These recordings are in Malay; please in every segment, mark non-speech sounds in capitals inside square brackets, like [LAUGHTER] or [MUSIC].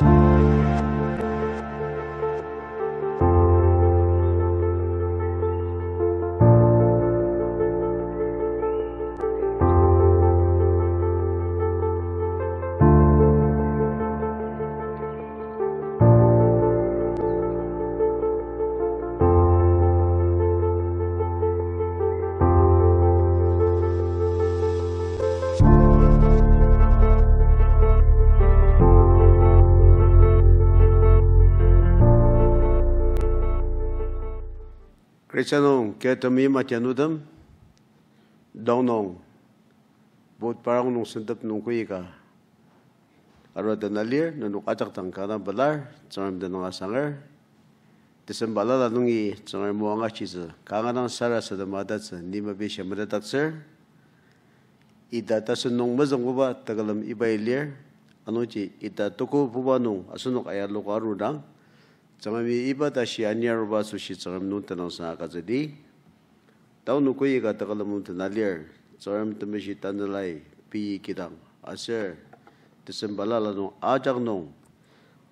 Thank you. Chanong, Ketami Matyanudam, Dongnong, Bot Parang Nung Sintap Nung Kuyika, Arwa Danalir, Nanuk Atak Tang Kanan Balar, Tsangam Danang Asangar, Tisam Balala Nungi, Tsangam Muang Achiza, Kanganang Sara Sada Madatsa, Nima Bisha Madatak Sir, Ida Tasun Nung Mazang Buba, Tagalam Ibai Lir, Anuji, Ida Tuku Buba Nung, Asunuk Ayar Lukaru Rang, tsamami iba dashi anyar ba su shi tsaram nun ta nang sanaka zidi. Tau nuku iga takala mung ta nalir, tsaram tumi shi tanulai piyi kidang. Asir, disembala la nung ajak nung,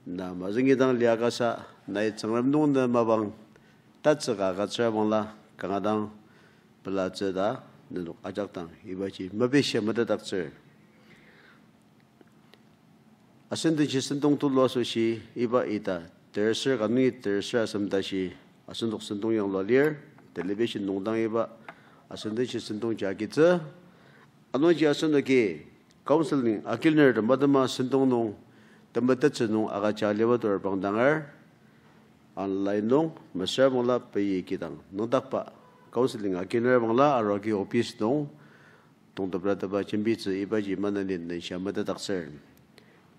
na mazingi dang liaga na nung na mabang, pala ajak iba chi Asin su shi, iba ita, tērsir kānu i tērsir asamdāshī asantok sāntōng yāng lō lir, tēlibēshī nōngdāng iba asantāshī sāntōng jāgī tsā. Anō jī asantokī kaunsalīng akil nir dā madamā sāntōng nōng dāmbā tatsi nōng āgā chāliwa dōr bāngdāng ār, er. an lai nōng māsā mōng lā pēyī kī tāng. Nōng dākpa kaunsalīng akil nir mōng lā arō kī opīs nōng tōng dā prātā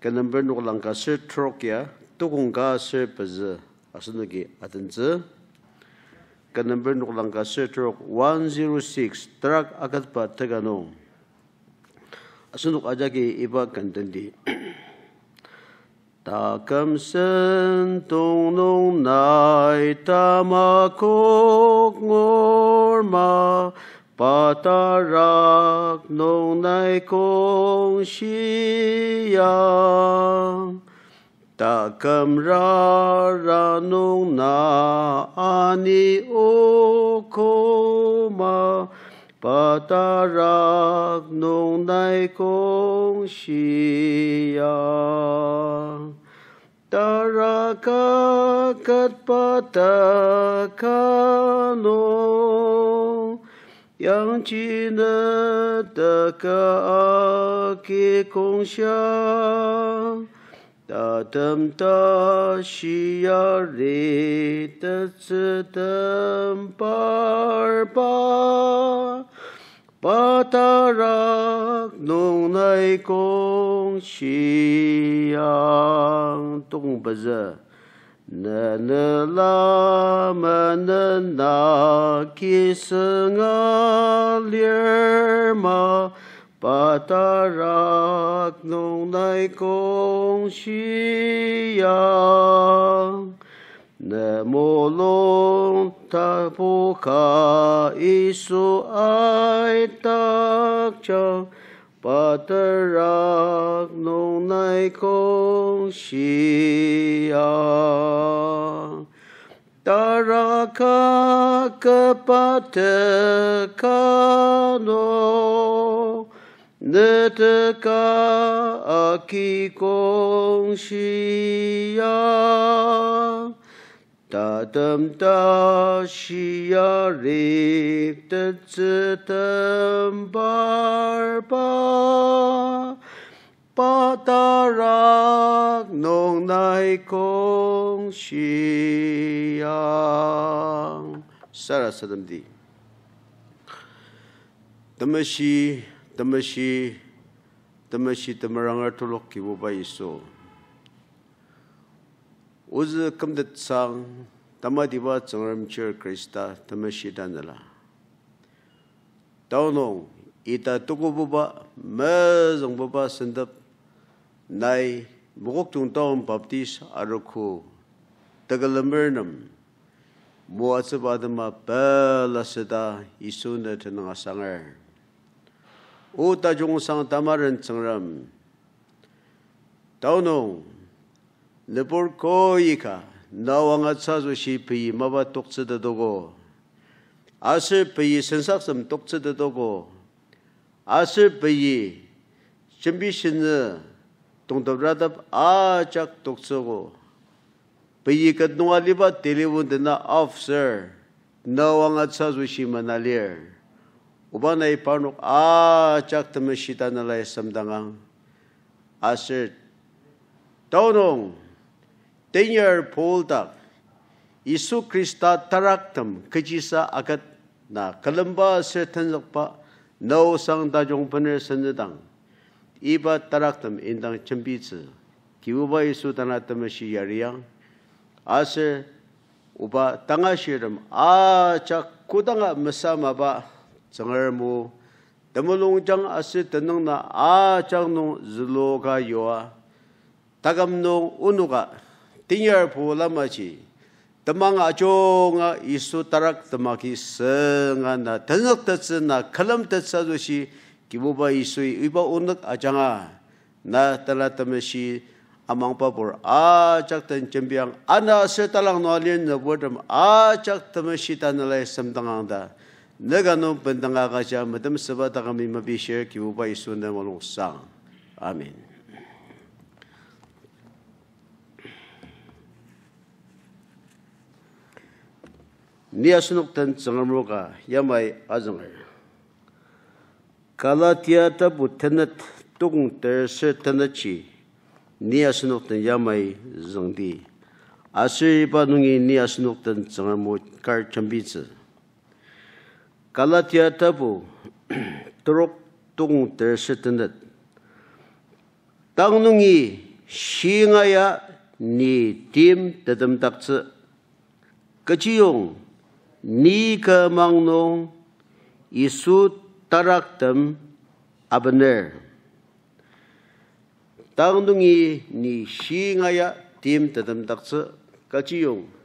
iba Ka tukunga sir pazi asunagi atanzi ka number nukulanga sir t r o k 106 t r a k agatpa tagano asunuk ajagi iba kandandi takam sen tong nong nai tamakok ngorma patarak nong nai kong s i y a n g 达更让让隆纳阿尼乌可玛巴达让隆乃贡西呀达拉卡卡巴达卡隆央吉呢达卡阿给贡夏。哒哒哒西呀里哒子登巴尔巴巴达拉侬来恭西呀，咚不热，南南拉门南拉，金色阿丽儿嘛。바타락농다이공시야내몰론타보카이수아이딱자바타락농다이공시야따라가그바테카노那特卡阿基恭喜呀，达登达喜呀里特泽特登巴尔巴，巴达拉诺奈恭喜呀，萨拉萨登迪，达摩西。他们是他们是他们刚刚登陆的五百人。我们今天上午，我们提到了基督，他们是这样的。当我们到达这个国家，每当我们把圣徒、奶、穆克众、他们被洗、阿罗霍、特格勒梅尔姆，我们把他们带来时，他们已经在那里等待了。utajungsang tamaran tsangram taunung nipol koi ka na wangat saswishi pii mabat tuktsa tatogo asir pii sansaksam tuktsa tatogo asir pii chambishin na tongtab ratab ubana ipanuk a chak tamashita na lai samdangang asir taunong tenyar poldak isu krista taraktam kajisa agat na kalamba sir tanzakpa nau sang da jong paner sanjadang iba taraktam indang chambitsi kiuba isu tanatamashi yariyang asir uba tangashiram a chak kudanga masamaba zhengar mu damalung zhang ase tenang na a zhang nung zilo ka yuwa takam nung unu ka tingyar pu lama chi damang a zhong a isu tarak damaki se nga na tenak tatsi na kalam tatsa na tala na Negano pendang agaja madam sebab tak kami mabisya kibuba isu nda malusang. Amin. Ni asnuk ten sengar muka yamai azengar. Kalau tiada butenat tung terse tenaci ni asnuk ten yamai zengdi. Asyibanungi ni asnuk ten sengar muka kar cembisah. 갈라티아 더부 도록 동될 시던데 땅능이 시행하야 니딤 대담닥츠 그지용 니가 망농 이수 따락담 아브넬 땅능이 니 시행하야 딤 대담닥츠 그지용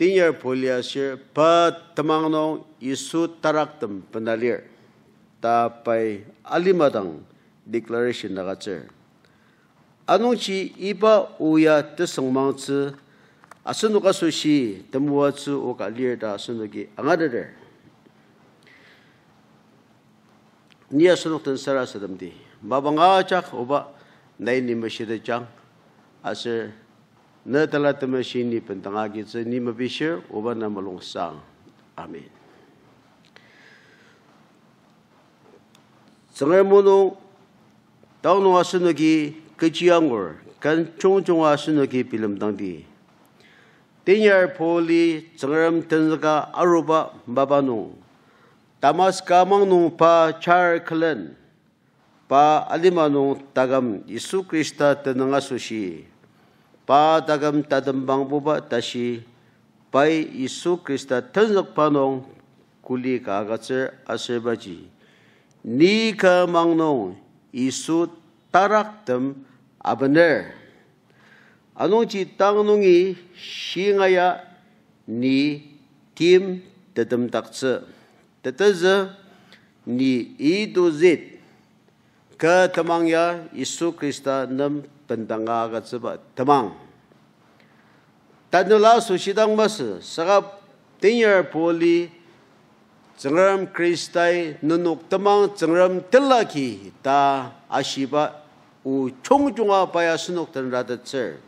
tinyar polya shir pa tamang nong isu tarak tam panalir ta pay alimadang declaration na gachir. Anong chi iba uya tisang mang tsu asunu ka su shi tamuwa Na tala tama shi ni pantanga ki tsa ni ma bishe oba na ma long sang. Amen. Tsangay e mo no, tao no wa suno ki kachi angor, kan chong chong wa suno ki pilam pa char kalan, pa alima tagam Yesu Krista Padagam tadambang buba tashi pai isu krista tenzak panong kuli kagatse asebaji. Ni ka mangnong isu taraktam abner. Anong ci tangnungi shingaya ni tim tadam takse. Tetaze ni idu zid ka tamangya isu krista nam bentanga ga zeba tamang tanula su sidang mas saga tinyer poli chengram kristai nunuk teman chengram tilaki ta ashiba u chongjunga baya sunuk tanra da che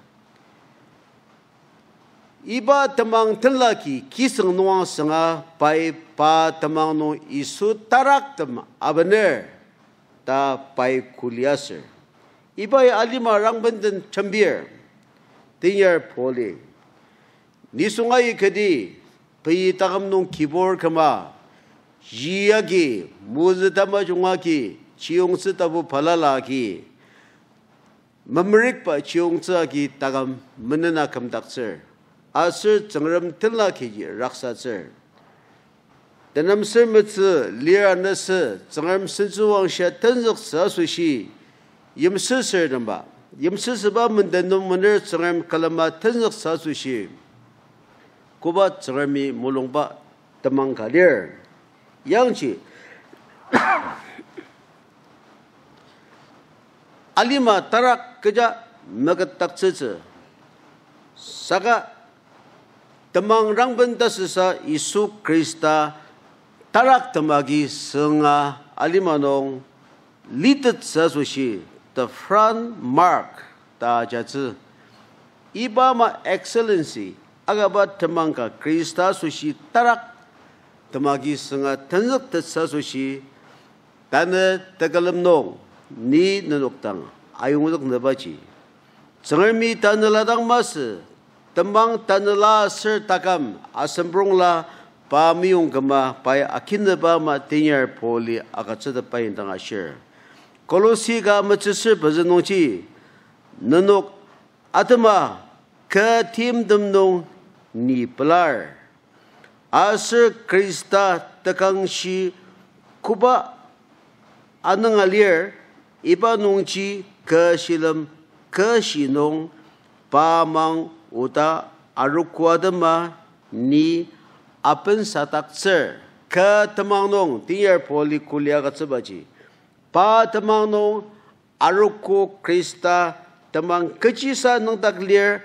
iba teman tilaki kisang nuang sanga pai pa tamang no isu tarak tem abner ta pai kuliaser īpāya ālimā rāngpāntaṁ caṁbhīr, tīñyāra pōlīg. Nīsūngāyī kathī, pāyī tākaṁ nōṁ kīpōr kama, jīyā ki, mūzatāṁ bhajūṁhā ki, cīyōṁ ca tāpū pālālā ki, mamarik pā cīyōṁ ca aki tākaṁ mananā kaṁ tāk yimsi sirinba yimsi siba munde numunir tsirim kalama tinsik sasu kuba tsirimi mulungba tamang kalir yangchi tarak kaja magatak tsitsi saka tamang rangban tasisa krista tarak tamagi singa alima nong litit the front mark ta ja zi iba ma excellency aga ba tamang ka krista su shi tarak tamagi sanga tanzak ta sa su shi dan de galam no ni na nok tang ayu ngo dok na ba ji zengal mi dan la dang ma si tamang dan la se takam asam brong la ba mi yong ma pai akin ba ma tinyar poli aga chada pai dang a share 格罗西噶么只是不是弄去，弄弄阿德嘛？可听懂弄尼不啦？阿叔基督大讲师，库巴阿弄个里儿，伊巴弄去可西人可西弄巴忙乌达阿罗瓜的嘛？尼阿奔萨达克尔可他妈弄听尔波利库利亚个嘴巴子。ba temang no aruku krista temang kecisa nang tak clear,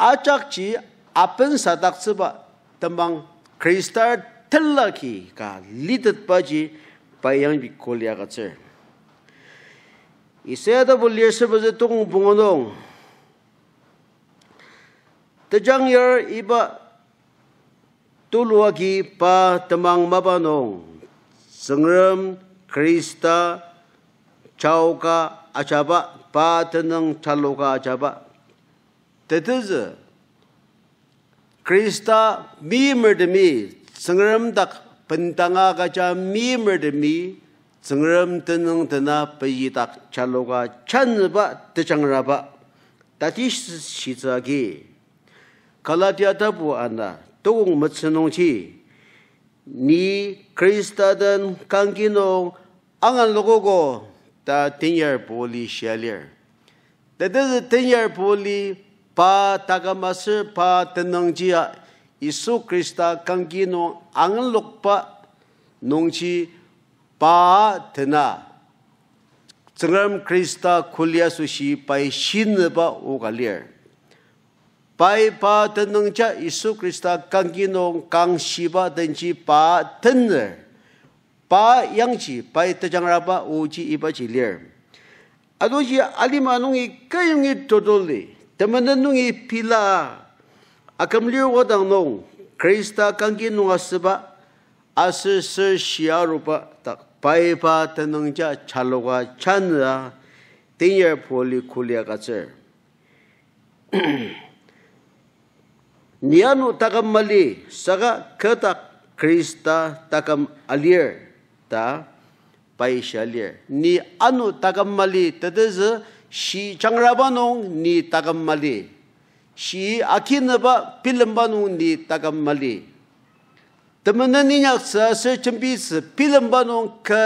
acak ji apen sa tak ba temang krista telaki ka litet pa ji bayang bi kolya ga cer iseda bulye se bu tung bungonong tejang yer iba tuluagi pa temang mabanong sengrem krista chauka achaba patenang chaloka achaba tetez uh, krista mi murder me sangram dak pentanga ga cha mi murder me sangram tenang tena payi dak chaloka chanba tejangra ba tati shi zagi kalatia tabu ana tong mchenong chi ni krista den kangino angan logo go 打灯眼玻璃鞋哩，那都是灯眼玻璃。把那个嘛是把灯笼节啊，耶稣基督感激侬安乐吧，侬去把灯拿。咱们基督可怜苏西拜新的吧，我个哩，拜把灯笼节，耶稣基督感激侬，感谢吧，侬去把灯拿。pa yang chi pa ita jang ra ba o chi i ba chi ler ado ji ali ma nung i ka yung i to do le te ma na nung i pi la a kam liu wa dang nong krista kang ki nung as ba as se shi a ru ba ta pa i pa ta nung ja cha lo ga chan ra ten yer po li ku le ga che nianu takamali saga kata krista takam alier ta pai shalye ni anu tagamali tadaz shi changraba nong ni tagamali shi akinaba pilamba nong ni tagamali tamana ni nyak sa se chimbi se pilamba nong ka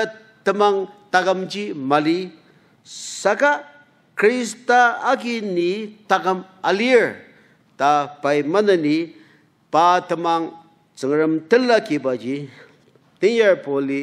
tamang tagamji mali saka krista aki ni tagam alir ta pai manani pa tamang changram tilla ki baji tinyar poli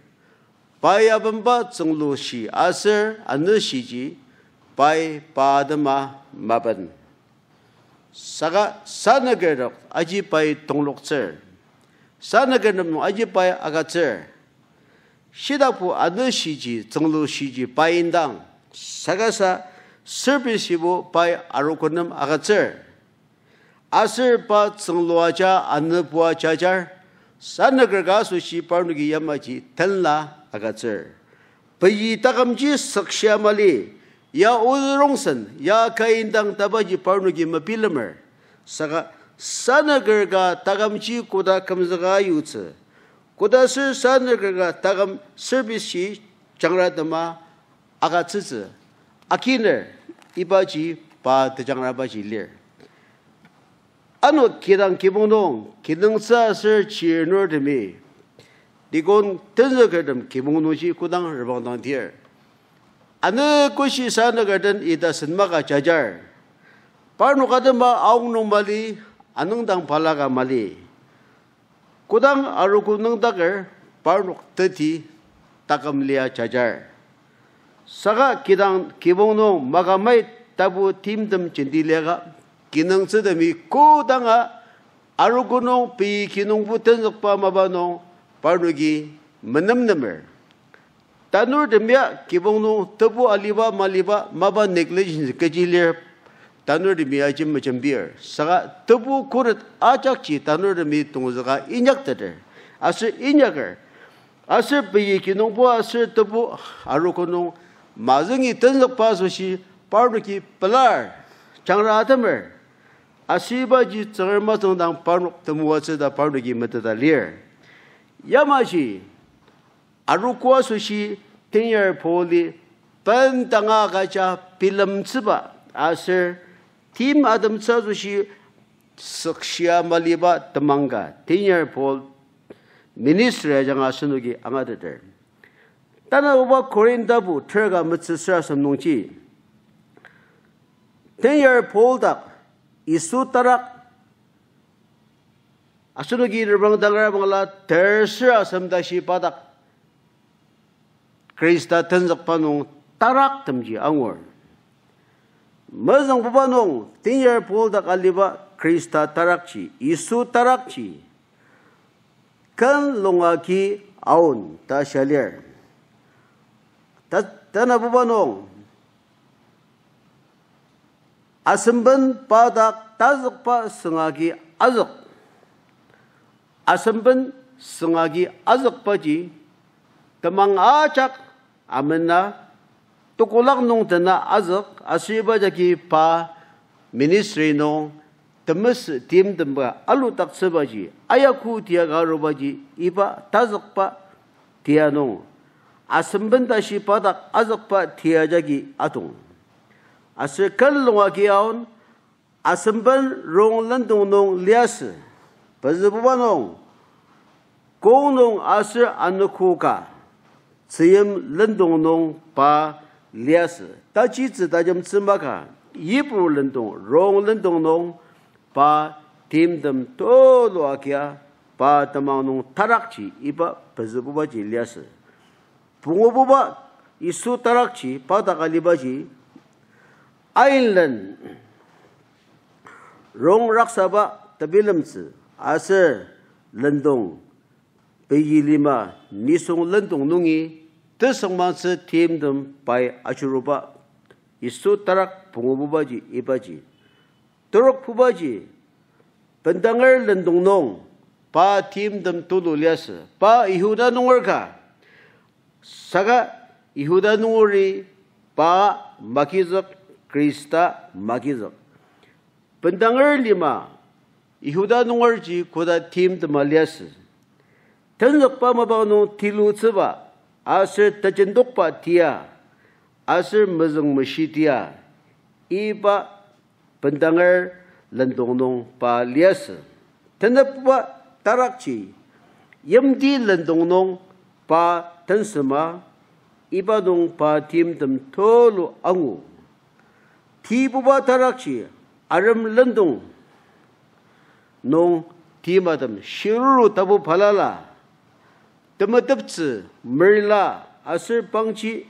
bai abam ba zung lu shi asir anu shi ji bai ba dama maban saga sanagerok aji bai tonglok cer sanagerok aji bai aga cer 시다부 아드시지 정로시지 바인당 사가사 서비스보 바이 아로코넘 아가처 아스바 정로아자 안느부아자자 산너거가 수시 바르기 야마지 텔라 aga tsir. Payi takam chi saksya mali, ya uzurungsan, ya kaindang taba ji parnu ki mapilamar, saka sanagar ga takam chi kuda kamzaga yu tsir. Kuda sir sanagar ga takam service chi changra dama aga tsir Akinar, iba chi lir. Ano kidang kibungdong, kidang tsa sir chi nur 你讲真是个人，基本东西过当日帮当地儿。啊，那过去山那个人，伊在什么个家家儿？把侬个的嘛，阿翁侬嘛哩，阿侬当巴拉个嘛哩。过当阿如果侬大个儿，把侬得体，大个么哩啊家家儿。啥个基当基本东嘛个买，大部听他们讲的那个，技能是的咪过当啊。阿如果侬比技能不等于把嘛把侬。parnugi manamnamer tanur demya kibongnu tabu aliba maliba maba negligence kajilir tanur demya jim majambir saga tabu kurat achak chi tanur demi tunggu tungzaga inyaktade asu inyagar asu kini kinongbo asu tabu arukono mazungi tanzakpa sushi parnugi pelar changra atamer asiba ji tsarma tsangdang parnuk tamuwa tsada parnugi matada lir 야마시 arukwa sushi tenyar poli pan tanga gacha pilam tsiba asir tim adam tsa sushi sakshya maliba tamanga tenyar pol ministra jang asinugi angadadar tana uba terga tenyar pol tak 아수르기 르방 달라 방라 데르스 아섬다시 바닥 크리스타 던적파농 따락 덤지 앙월 머정 부바농 띵열 볼다 갈리바 크리스타 따락치 이수 따락치 간롱아기 아운 다샬리얼 다 다나 부바농 아슴번 바닥 따적파 승아기 아적 asamban sengagi azak paji temang acak amena tukulak nung tena azak asyiba jaki pa ministry nung temes tim temba alu tak sebaji ayaku dia garu baji iba tazak pa dia nung asamban tashi padak azak pa dia jaki atung asyikal lungagi awan Asamban rong lantung nong liasa. Pazibuwa nong. 工农二是按着苦干，只因冷冻农把粮食。到今子大家们怎么干？一部分冷冻，另一部农把点灯多抓些，把地毛农打上去，一百不是公百斤粮食。不过不把一手打上去，把第二个把去，还能容热些吧？特别冷子，阿是冷冻。bayi lima nisong lendong nungi tesong mangsa tim dem bay ajuruba isu tarak pungububaji ibaji teruk pubaji pendengar lendong nong pa tim dem tulu lias pa ihuda nungurka saga ihuda nunguri pa makizok krista makizok pendengar lima ihuda nungurji kuda tim dem aliasu Tengok pa mabangun tilu ceba. Asir tajenduk pa tia. Asir mazung mesi tia. Iba pendengar lendongnong pa lias. Tengok pa tarak ci. Yemdi lendongnong pa tensema. Iba nung pa tim tem tolu angu. Tiba pa tarak ci. Aram lendong. Nung tima tem syuru tabu palala. Tiba pa tarak ci. 怎么都不知门啦？阿是帮起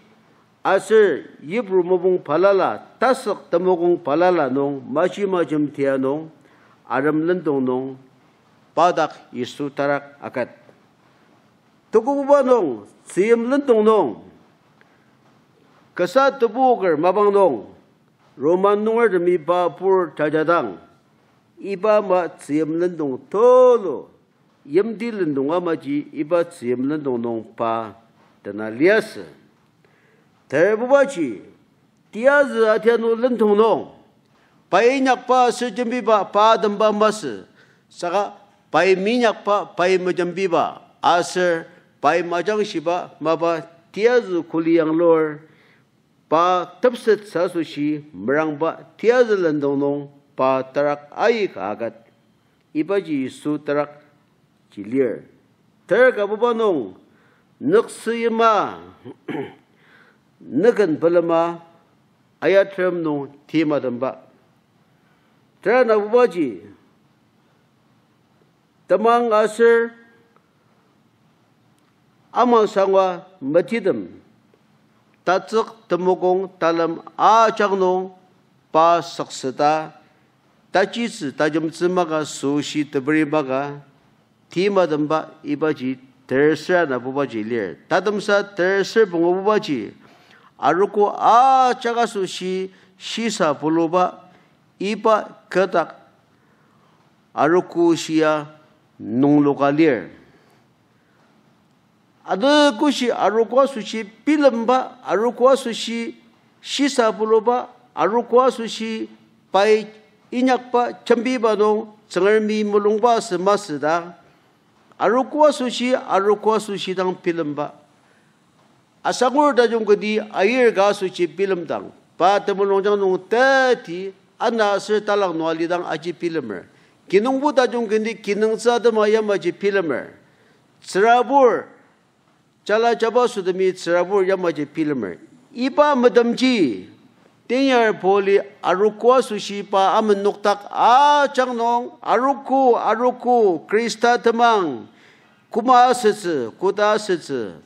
阿是一步没共爬啦啦，打死都没共爬啦啦侬，马西马西天侬，阿姆能动侬，巴达一手打打阿个，祖国无帮侬，自由能动侬，各啥都不好个没帮侬，罗马努尔没把布尔招招当，伊巴马自由能动，多罗。一亩地能种啊么子？一把子一亩地能种八到那两石。第二把去，第二日啊天弄能种农，白日把收进米把，把等把么事？啥个？白米日把白么进米把，二是白麻将席把，么把第二日苦里养劳儿，把头十天休息，么让把第二日能种农把，太阳一开啊个，一把子一树太阳。jilir. Tergabu bandung, nuk siyama, [CLEARS THROAT] nukan belama, ayat term nung tima damba. Terana bubaji, temang asir, amang sangwa matidam, tatsuk temukong talam acang nung pa saksata, tachis tajam tzimaga, sushi tabri baga, tīmadam ba ibaji tersra na bubaji lir tadamsa tersra bungo bubaji aruku a chagasu shi shisa buluba iba katak aruku shiya nungluka lir aduku shi aruku sushi pilamba aruku sushi shisa buluba aruku sushi pai inyakpa chambiba dong 정을 미물롱바 스마스다 ᱟᱨᱩᱠᱣᱟ ᱥᱩᱥᱤ ᱟᱨᱩᱠᱣᱟ ᱥᱩᱥᱤ ᱫᱟᱝ ᱯᱤᱞᱮᱢ ᱵᱟ ᱟᱥᱟᱜᱩᱲ ᱫᱟᱡᱚᱢ ᱠᱟᱹᱫᱤ ᱟᱭᱰ ᱜᱟᱥ ᱥᱩᱪᱤ ᱯᱤᱞᱮᱢ ᱫᱟᱝ ᱯᱟᱛᱟᱢᱚᱱ ᱞᱚᱝᱡᱟᱱ ᱩᱛᱛᱮ ᱛᱤ ᱟᱱᱟᱥ ᱛᱟᱞᱟᱜ ᱱᱚᱣᱟ ᱞᱤᱫᱟᱝ ᱟᱡᱤ ᱯᱤᱞᱮᱢ ᱢᱮ ᱠᱤᱱᱩᱵᱩ ᱫᱟᱡᱚᱢ ᱠᱟᱹᱫᱤ ᱠᱤᱱᱩᱝ ᱥᱟᱫᱚ ᱢᱟᱭᱟᱢᱟᱡᱤ ᱯᱤᱞᱮᱢ tinyar poli aruku sushipa amen nuktak a changnong aruku aruku krista temang kuma sese kuda sese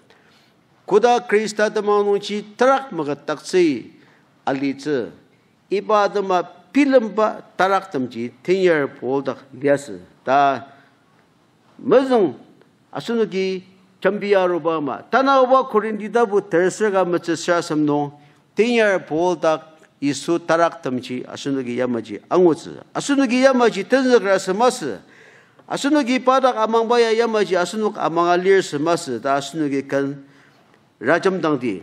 kuda krista temang nong chi trak maga taksi alitse ipa tema pilempa tarak temji tinyar poldak yes ta mazung asunuki chambiya roba ma tanawa korindida bu tersega mechsa samnong tinyar poldak isu tarak temji asunugi yamaji anguzi asunugi yamaji tenzagra semas asunugi padak amang bayar yamaji asunuk amang alir semas ta asunugi kan rajam dangdi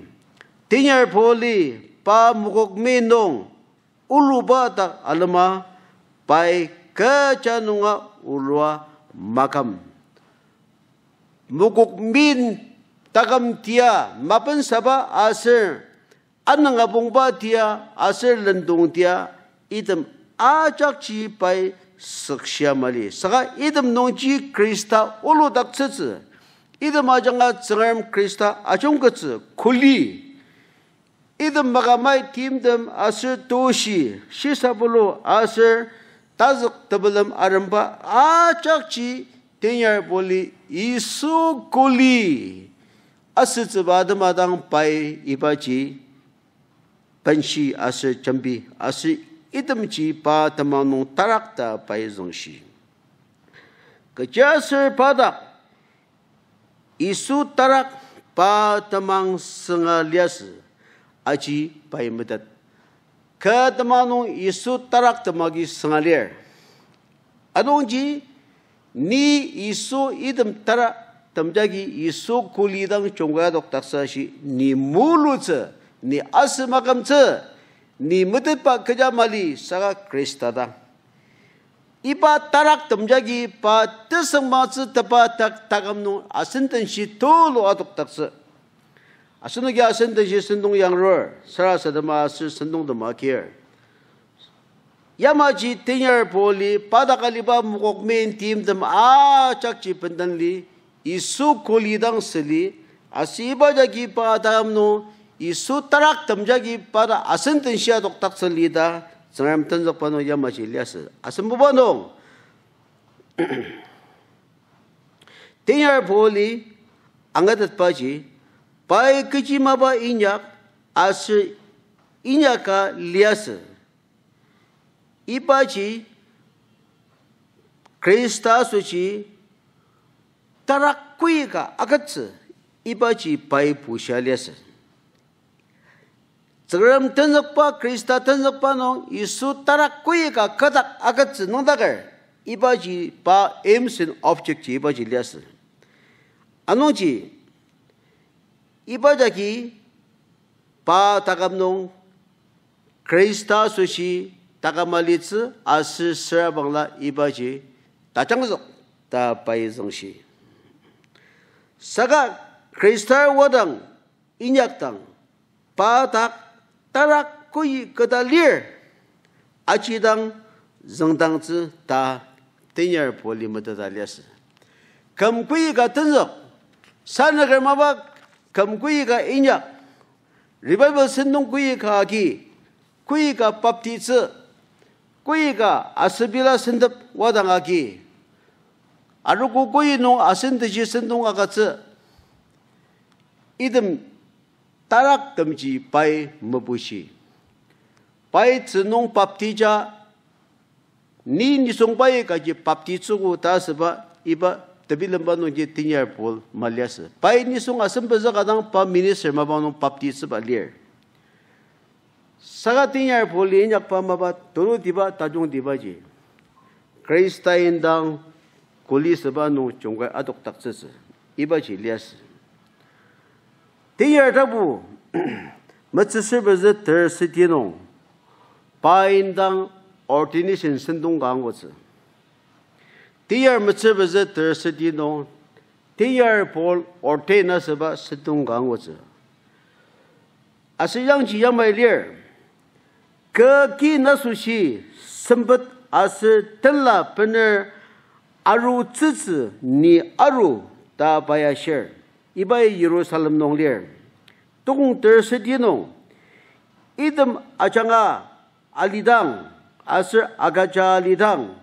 tinyar poli pa mukok minong ulu ba tak alama pai kecanunga ulua makam mukok min takam tia mapan sabah asir 阿南加邦巴迪亚阿塞尔南东迪亚，伊 dem 阿查吉派，苏克雅马里，萨嘎伊 dem 隆基基督奥罗达克斯，伊 dem 马扎加中央基督阿琼格斯库里，伊 dem 麻加迈蒂姆 dem 阿塞尔多西，西萨布罗阿塞尔，达克德布兰阿伦巴阿查吉，迪尼尔博利伊苏库里，阿塞尔巴德马达姆派伊巴吉。本兮阿是准备阿是一顿鸡把他们弄打落的白东西。个家是把的，一束打落把他们生个烈士，阿鸡白没得。可他们弄一束打落他们给生个烈，阿东鸡，你一束一顿打落，他们家给一束苦力当中国阿东打啥西，你没路子。ni as makam ce ni mutet pa kerja mali sara kris tadang iba tarak temjagi pa tesang ma ce tepa tak takam nu asin ten si tolo atuk tak se asin ge asin ten si sendung yang ro sara sa de ma se sendung de ma kier yamaji tinyar poli pada kaliba mukok men tim dem a chak chi pendan li isu kolidang seli asiba jagi pa tam nu no, isu tarak tamjagi para asen tensia doktak selida senam tenzok pano ya masih lias asen bubano tenyar boli angadat paji pai kici maba inyak as inyaka lias ipaji krista suci tarak kuiga agatsa ipaji pai pusha liasa 그럼 던석바 크리스타 던석바노 이수 따라 꾸이가 거닥 아가츠 농닥을 이바지 바 엠슨 업적지 이바지 리아스 안오지 이바자기 바 다감농 크리스타 수시 다가말리츠 아스 스라방라 이바지 다장석 다바이성시 사가 크리스타 워당 인약당 바닥 当然可以给他理儿，阿基党、政党子打，等于尔不里没得大历史。肯圭伊个动作，萨那格马巴肯圭伊个伊个，礼拜五行动圭伊个阿基，圭伊个巴蒂斯，圭伊个阿斯比拉森特瓦当阿基，阿如果圭伊侬阿森德吉行动阿个子，伊顿。Tārak tam jī pāi mabuśi. Pāi tsinoṁ papti ca, nī nisung pāi kāji papti tsukū tāsa bā, i bā, tabi lam bāno jī tiniyar pōl māliyāsa. Pāi nisung asambaza kātāng pā mīnisar mā bāno papti tsapa liyar. Sāka tiniyar pōliyayak pā mā bā, 第二只不，么子是不是得十点钟？白当 ordination 山东干个子。第二么子不是得十点钟？第二坡二天那是吧？山动干个子。啊，是让鸡养买粒儿？各给那书记，什么？是是等了本儿？阿如支持你阿如打白眼心儿？iba Yerusalem Jerusalem nong lir. Tung ter sedino, idem acanga alidang, asir agaja alidang,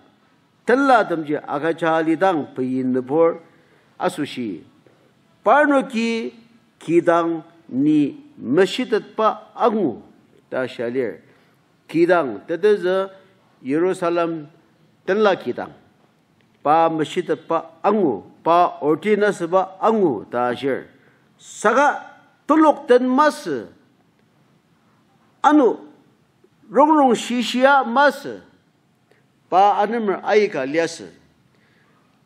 tella je agaja alidang payin nepor asushi. Parno ki kidang ni mesitet pa angu ta shalir. Kidang tetezo Yerusalem tella kidang pa mashit pa angu pa ortina sba angu ta jer saga tuluk ten mas anu rong rong shishia mas pa anemer aika lias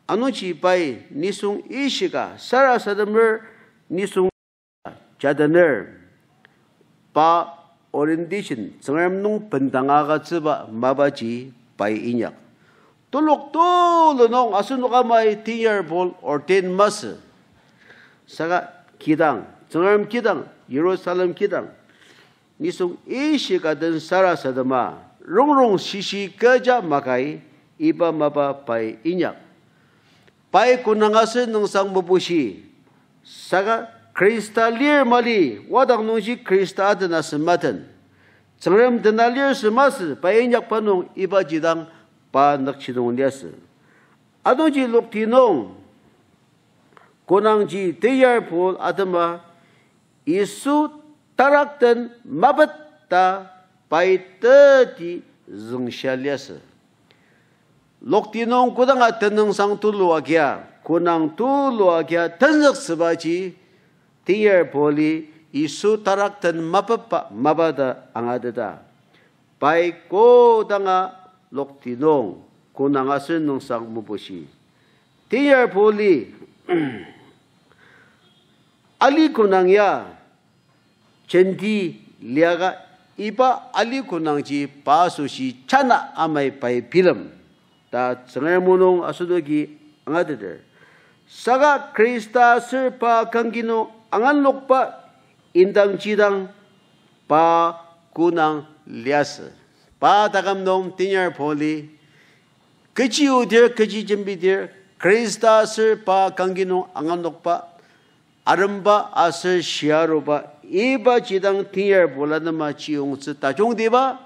anu chi pai nisung ishiga sara sadamer nisung jadaner pa orientation sangam nu pendanga ga chiba mabaji pai inyak Tulok t o l u n o n g asun ka may tiyarbol or tin mas. Saka kidang, tsunam kidang, Yerusalem kidang. Nisung ishi ka d e n sarasadama, r o n g r o n g shishi kaja makai, iba m a b a p a i inyak. p a i kunangasin ng sangbubushi. Saka Krista lir mali, wadang nung si Krista adin a s u m a t a n Tsunam d e n a l i r s u m a s p a i inyak p a n u n g iba jidang pa nak chi dong dia se adong ji lok ti nong konang ji te yar pul adama isu tarak ten mabat ta pai te ti zung sha lia se lok ti nong kodang a ten nong sang tu lua kia konang tu lua kia ten zak se ba ji te yar puli isu tarak ten mabat pa mabat da angadada pai ko danga lok tinong kunang asun nung sang mupushi. Tiyar poli [CLEARS THROAT] ali kunang ya chendi liaga ipa ali kunang ji pasu shi chana amay pai pilam ta tsangar munung asudo gi angadeder saga krista sirpa kangino angan lokpa indang chidang pa kunang liasa ba dagam nom tinyar poli kachi udir k a c i jimbi dir krista sir pa kangi no anganok pa 아름바 아스 시아로바 이바 지당 티어 볼라나마 지용스 다종디바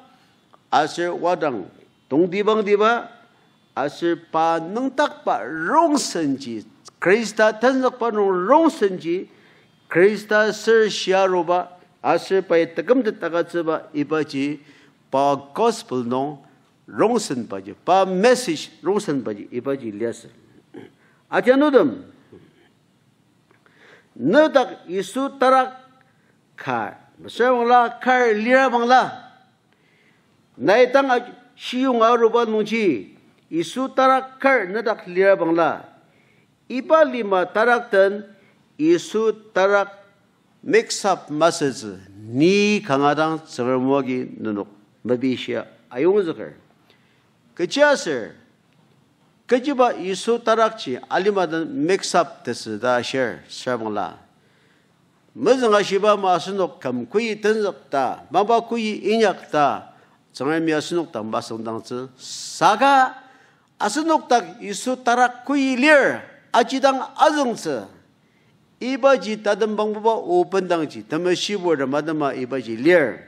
아스 와당 동디방 디바 아스 파 능탁바 롱선지 크리스타 탄적바 롱선지 크리스타 스 시아로바 아스 파에 뜨금듯 따가츠바 이바지 по gospel но ронсен бажи по message ронсен бажи и бажи лес а те ну дам ну так Иисус тарак ка мы ла ка лира вон ла на этом сиюнг аруба нучи Иисус тарак ка ну так лира вон ла и по лима тарак тен Иисус тарак Mix up masses ni kangadang sermuagi nunuk mabi siya ayong zukar. Kaya sir, kaya ba iso tarak si alimadan mix up tesa da sir sa mga la. Mas nga si ba masunok kam kuyi tinsak ta, mamba kuyi inyak ta, sangay mi asunok ta masunok ng si saka asunok tak iso tarak kuyi lir achitang azong si iba ji tatambang buba upan dang ji tamasibo ramadama iba ji lir.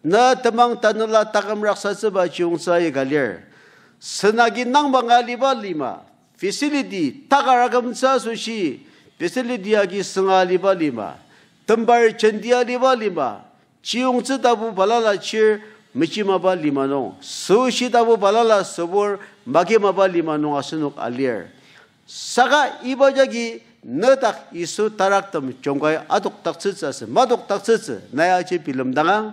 나 tamang tanula takam raksa tsaba chiung tsaya galir. Sanagi nang banga liba lima, facility takaragam tsa sushi, facility agi sanga liba lima, tambar chandia liba lima, chiung tsa tabu balala chir, michi maba lima nong, sushi tabu balala sabur, magi maba lima nong asanuk alir. Saka iba jagi, Nātāk īsū tarāktam chōnggāi ātuk taktsi tsāsi, mātuk taktsi tsā, nāyāchī pīlam dāngāng,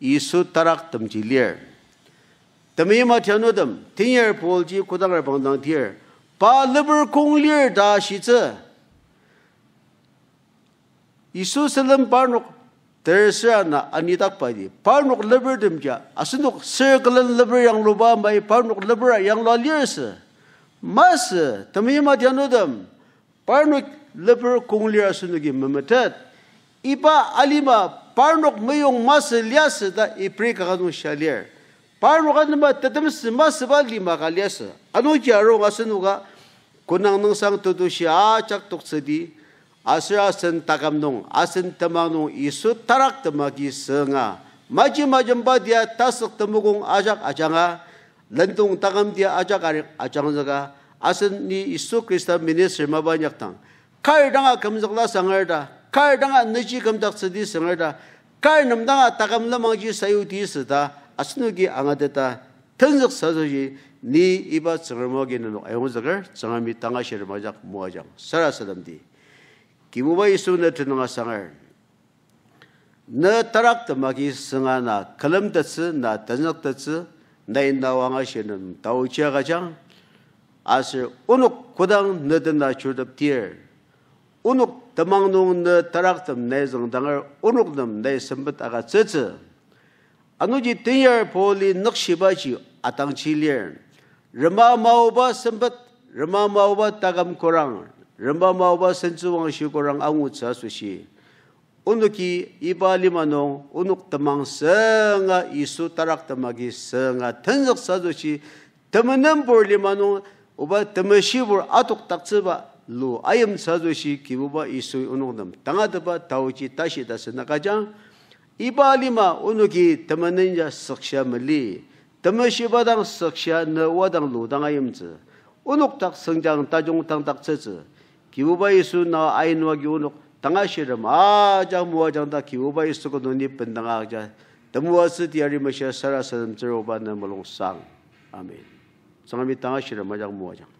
isu tarak tam chi lier tami ma tianu dam tin yer pol ji kudang er bang dang tier pa liber kong lier da shi zi isu selam par nok ter sa na ani pa di par nok liber dim ja asun nok circle liber yang lu mai par nok liber yang lo lier se mas tami ma tianu dam par nok liber kong lier asun nok gi mamatat ipa alima 巴诺没有马氏历史的一批各种系列，巴诺可能嘛，这都是马氏吧里嘛个历史。阿侬假如我生那个，困难能上到多少？阿扎读书的，阿谁阿生大感动，阿生他妈弄伊说，大难他妈几声啊？马吉马吉巴爹，大俗他妈公阿扎阿扎啊，难懂大感爹阿扎阿阿扎弄个，阿生你伊说，其他没得什么办法讲，开一档阿讲只个生个了。kar danga naji kam dak sidi sangar da kar nam danga takam la mang ji sayu d i si da asnu gi anga de ta tenzik s a z u ji ni iba sangar mo gi nanu ayong zagar s a n g a mi tanga shir ma jak m a jang sara sadam di ki b u bai su na tenanga sangar na tarak ta ma gi sanga na kalam ta t si na t e n z a k ta t s u na in na wanga shir nam tau chia ga jang asir unuk kudang na den a c h u r d a p t i e r unuk tamang nung tarak tam nay zang tangar, 아누지 nam nay sambat aga tsetse. Anuji tenyar poli nuk shibaji atang chilir, rama mawa ba sambat, rama mawa ba tagam korang, rama mawa ba sentsu wang shi lu ayam sazo shi kibuba isu 당아드바 dam tanga daba 이발리마 tashi dasa 석샤멀리 iba lima unu ki tamaninja saksha mali tamashi badang saksha na wadang lu dang ayam zi unu tak sengjang tajung tang tak cici kibuba isu na ayin wagi unu tanga isu sang amin sangami tanga